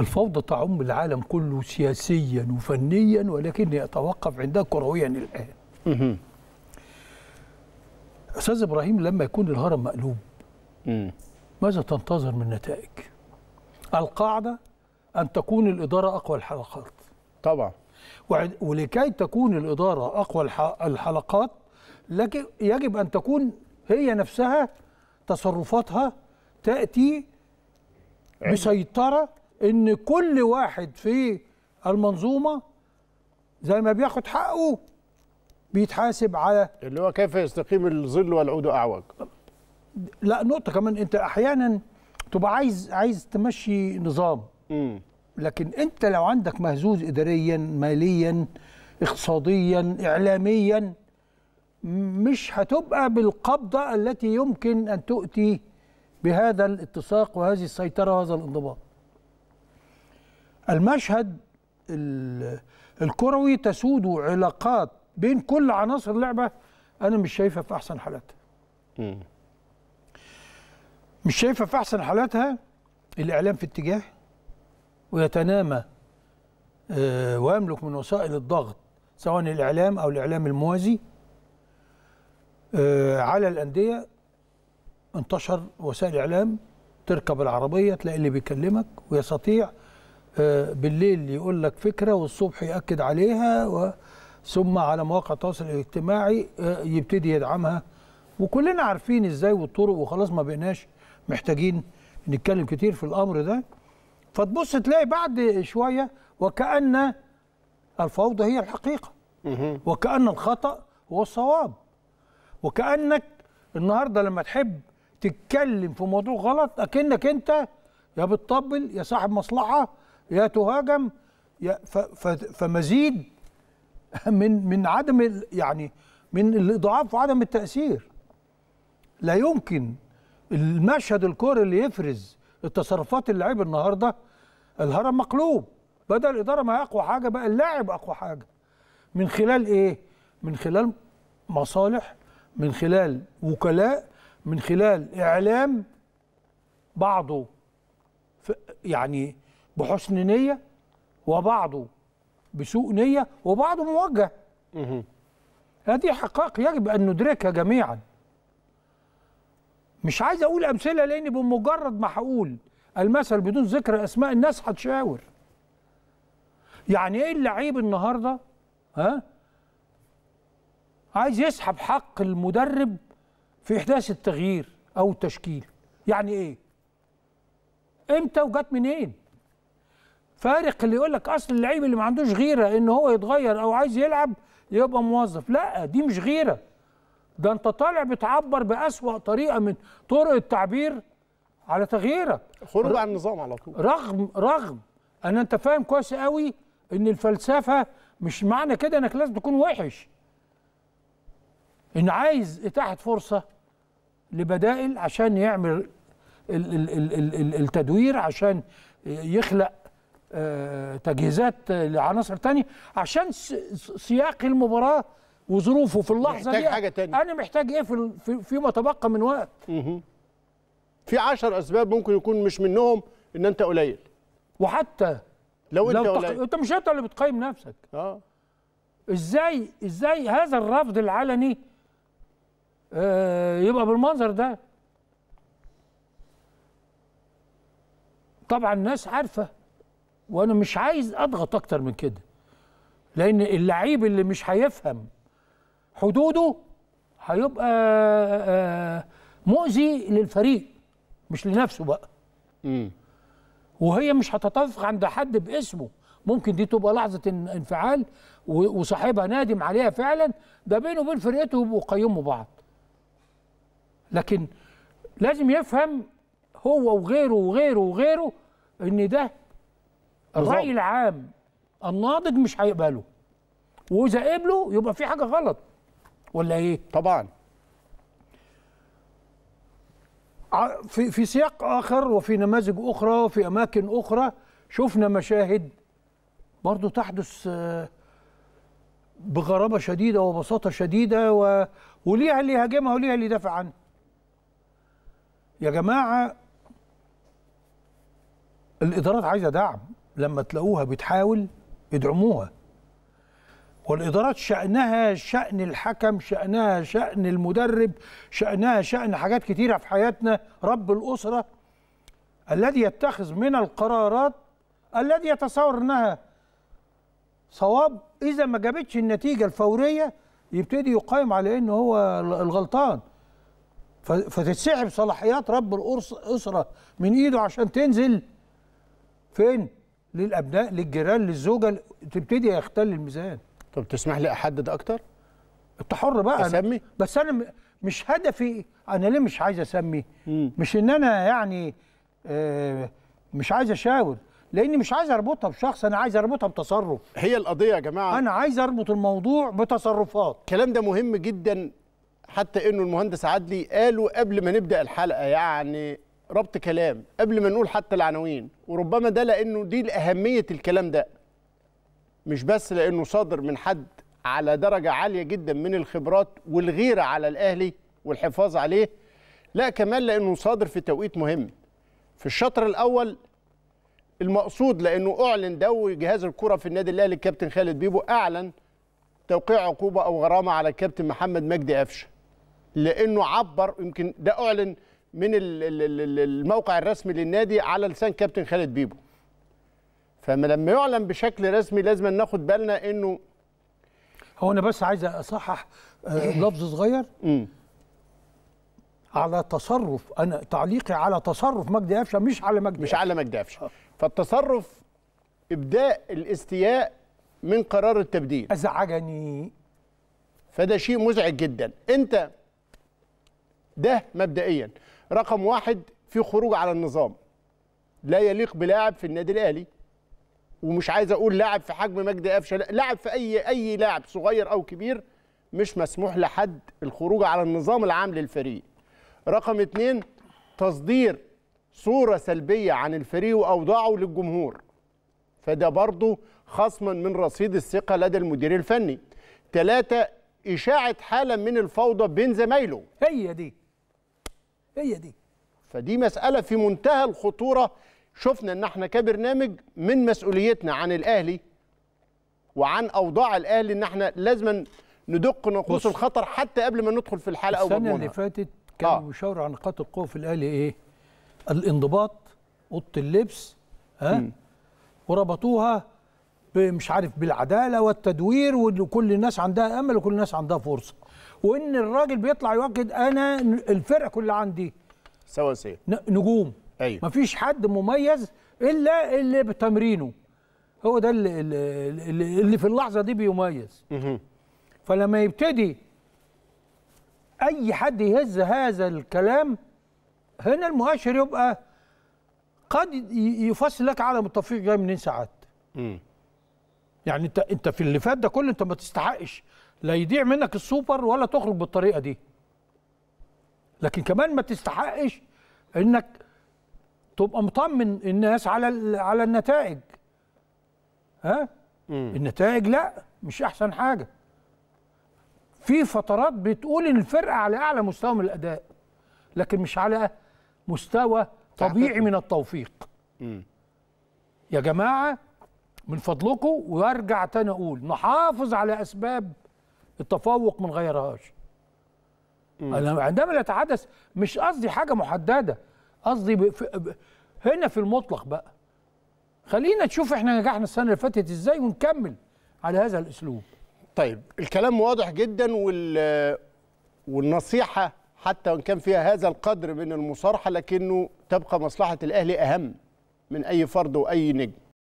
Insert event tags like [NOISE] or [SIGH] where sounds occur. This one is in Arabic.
الفوضى تعم العالم كله سياسيا وفنيا ولكن يتوقف عندها كرويا الآن أستاذ إبراهيم لما يكون الهرم مقلوب ماذا تنتظر من نتائج القاعدة أن تكون الإدارة أقوى الحلقات طبعا ولكي تكون الإدارة أقوى الحلقات لكن يجب أن تكون هي نفسها تصرفاتها تأتي بسيطره ان كل واحد في المنظومه زي ما بياخد حقه بيتحاسب على اللي هو كيف يستقيم الظل والعود اعوج لا نقطه كمان انت احيانا تبقى عايز عايز تمشي نظام م. لكن انت لو عندك مهزوز اداريا ماليا اقتصاديا اعلاميا مش هتبقى بالقبضه التي يمكن ان تؤتي بهذا الاتساق وهذه السيطره وهذا الانضباط المشهد الكروي تسود علاقات بين كل عناصر اللعبه انا مش شايفها في احسن حالاتها. مش شايفها في احسن حالاتها الاعلام في اتجاه ويتنامى آه، ويملك من وسائل الضغط سواء الاعلام او الاعلام الموازي آه، على الانديه انتشر وسائل الاعلام تركب العربيه تلاقي اللي بيكلمك ويستطيع آه، بالليل يقول لك فكره والصبح ياكد عليها و ثم على مواقع التواصل الاجتماعي آه، يبتدي يدعمها وكلنا عارفين ازاي والطرق وخلاص ما بقناش محتاجين نتكلم كتير في الامر ده فتبص تلاقي بعد شويه وكأن الفوضى هي الحقيقة وكأن الخطأ هو الصواب وكأنك النهاردة لما تحب تتكلم في موضوع غلط أكنك أنت يا بتطبل يا صاحب مصلحة يا تهاجم يا فمزيد [LAUGHS] من من عدم يعني من الاضعاف وعدم التاثير لا يمكن المشهد الكوري اللي يفرز التصرفات اللعيب النهارده الهرم مقلوب بدل الاداره ما اقوى حاجه بقى اللاعب اقوى حاجه من خلال ايه من خلال مصالح من خلال وكلاء من خلال اعلام بعضه يعني بحسن نيه وبعضه بسوء نيه وبعضه موجه هذه حقائق يجب ان ندركها جميعا مش عايز اقول امثله لان بمجرد ما هقول المثل بدون ذكر اسماء الناس هتشاور يعني ايه اللعيب النهارده ها عايز يسحب حق المدرب في احداث التغيير او التشكيل يعني ايه امتى وجت منين فارق اللي يقول لك اصل اللعيب اللي ما عندوش غيره ان هو يتغير او عايز يلعب يبقى موظف لا دي مش غيره ده انت طالع بتعبر باسوا طريقه من طرق التعبير على تغييرك خروج عن النظام على طول رغم رغم ان انت فاهم كويس قوي ان الفلسفه مش معنى كده انك لازم تكون وحش ان عايز اتاحه فرصه لبدائل عشان يعمل التدوير عشان يخلق آه، تجهيزات لعناصر تانية عشان سياق المباراه وظروفه في اللحظه محتاج دي حاجة تانية. انا محتاج ايه في فيما تبقى من وقت في عشر اسباب ممكن يكون مش منهم ان انت قليل وحتى لو انت لو قليل انت مش انت اللي بتقيم نفسك اه ازاي ازاي هذا الرفض العلني آه يبقى بالمنظر ده طبعا الناس عارفه وانا مش عايز اضغط اكتر من كده لان اللعيب اللي مش هيفهم حدوده هيبقى آه، آه، مؤذي للفريق مش لنفسه بقى م. وهي مش هتتفق عند حد باسمه ممكن دي تبقى لحظه انفعال وصاحبها نادم عليها فعلا ده بينه وبين فرقته وقيمه بعض لكن لازم يفهم هو وغيره وغيره وغيره ان ده الراي العام الناضج مش هيقبله واذا قبله يبقى في حاجه غلط ولا ايه طبعا في في سياق اخر وفي نماذج اخرى وفي اماكن اخرى شفنا مشاهد برضه تحدث آه، بغرابه شديده وبساطه شديده و... وليها اللي هاجمها وليها اللي دافع عنها يا جماعه الادارات عايزه دعم لما تلاقوها بتحاول ادعموها والادارات شانها شان الحكم شانها شان المدرب شانها شان حاجات كتيره في حياتنا رب الاسره الذي يتخذ من القرارات الذي يتصور انها صواب اذا ما جابتش النتيجه الفوريه يبتدي يقيم على ان هو الغلطان فتتسحب صلاحيات رب الاسره من ايده عشان تنزل فين للابناء للجيران للزوجه تبتدي يختل الميزان طب تسمح لي احدد اكتر انت حر بقى اسمي أنا بس انا مش هدفي انا ليه مش عايز اسمي مم. مش ان انا يعني آه مش عايز اشاور لاني مش عايز اربطها بشخص انا عايز اربطها بتصرف هي القضيه يا جماعه انا عايز اربط الموضوع بتصرفات الكلام ده مهم جدا حتى انه المهندس عدلي قاله قبل ما نبدا الحلقه يعني ربط كلام قبل ما نقول حتى العناوين وربما ده لانه دي لاهميه الكلام ده مش بس لانه صادر من حد على درجه عاليه جدا من الخبرات والغيره على الاهلي والحفاظ عليه لا كمان لانه صادر في توقيت مهم في الشطر الاول المقصود لانه اعلن ده جهاز الكره في النادي الاهلي الكابتن خالد بيبو اعلن توقيع عقوبه او غرامه على الكابتن محمد مجدي قفشه لانه عبر يمكن ده اعلن من الموقع الرسمي للنادي على لسان كابتن خالد بيبو فلما يعلن بشكل رسمي لازم ناخد بالنا انه هو انا بس عايز اصحح آه، [CLEARS THROAT] لفظ صغير على تصرف انا تعليقي على تصرف مجدي قفشه مش على مجدي مش على مجدي قفشه فالتصرف ابداء الاستياء من قرار التبديل ازعجني فده شيء مزعج جدا انت ده مبدئيا رقم واحد في خروج على النظام لا يليق بلاعب في النادي الاهلي ومش عايز اقول لاعب في حجم مجدي آه، قفشه لاعب في اي اي لاعب صغير او كبير مش مسموح لحد الخروج على النظام العام للفريق رقم اتنين تصدير صورة سلبية عن الفريق وأوضاعه للجمهور فده برضه خصما من رصيد الثقة لدى المدير الفني ثلاثة إشاعة حالة من الفوضى بين زمايله هي دي هي دي فدي مسألة في منتهى الخطورة شفنا ان احنا كبرنامج من مسؤوليتنا عن الاهلي وعن اوضاع الاهلي ان احنا لازم ندق نقوس الخطر حتى قبل ما ندخل في الحلقه السنه ومضمونها. اللي فاتت كان آه. مشاور عن نقاط القوه في الاهلي ايه؟ الانضباط اوضه اللبس ها وربطوها مش عارف بالعداله والتدوير وكل الناس عندها امل وكل الناس عندها فرصه وان الراجل بيطلع يؤكد انا الفرقه كلها عندي سواسيه نجوم ايوه مفيش حد مميز الا اللي بتمرينه هو ده اللي, اللي, اللي في اللحظه دي بيميز فلما يبتدي اي حد يهز هذا الكلام هنا المؤشر يبقى قد يفصل لك عالم التوفيق جاي منين ساعات يعني انت انت في اللي فات ده كله انت ما تستحقش لا يضيع منك السوبر ولا تخرج بالطريقه دي لكن كمان ما تستحقش انك تبقى مطمن الناس على على النتائج ها مم. النتائج لا مش احسن حاجه في فترات بتقول ان الفرقه على اعلى مستوى من الاداء لكن مش على مستوى طبيعي من التوفيق مم. يا جماعه من فضلكم وارجع تاني اقول نحافظ على اسباب التفوق ما نغيرهاش انا عندما نتحدث مش قصدي حاجه محدده قصدي ب... ب... هنا في المطلق بقى خلينا نشوف احنا نجحنا السنه اللي فاتت ازاي ونكمل على هذا الاسلوب طيب الكلام واضح جدا وال والنصيحه حتى وان كان فيها هذا القدر من المصارحه لكنه تبقى مصلحه الاهلي اهم من اي فرد واي نجم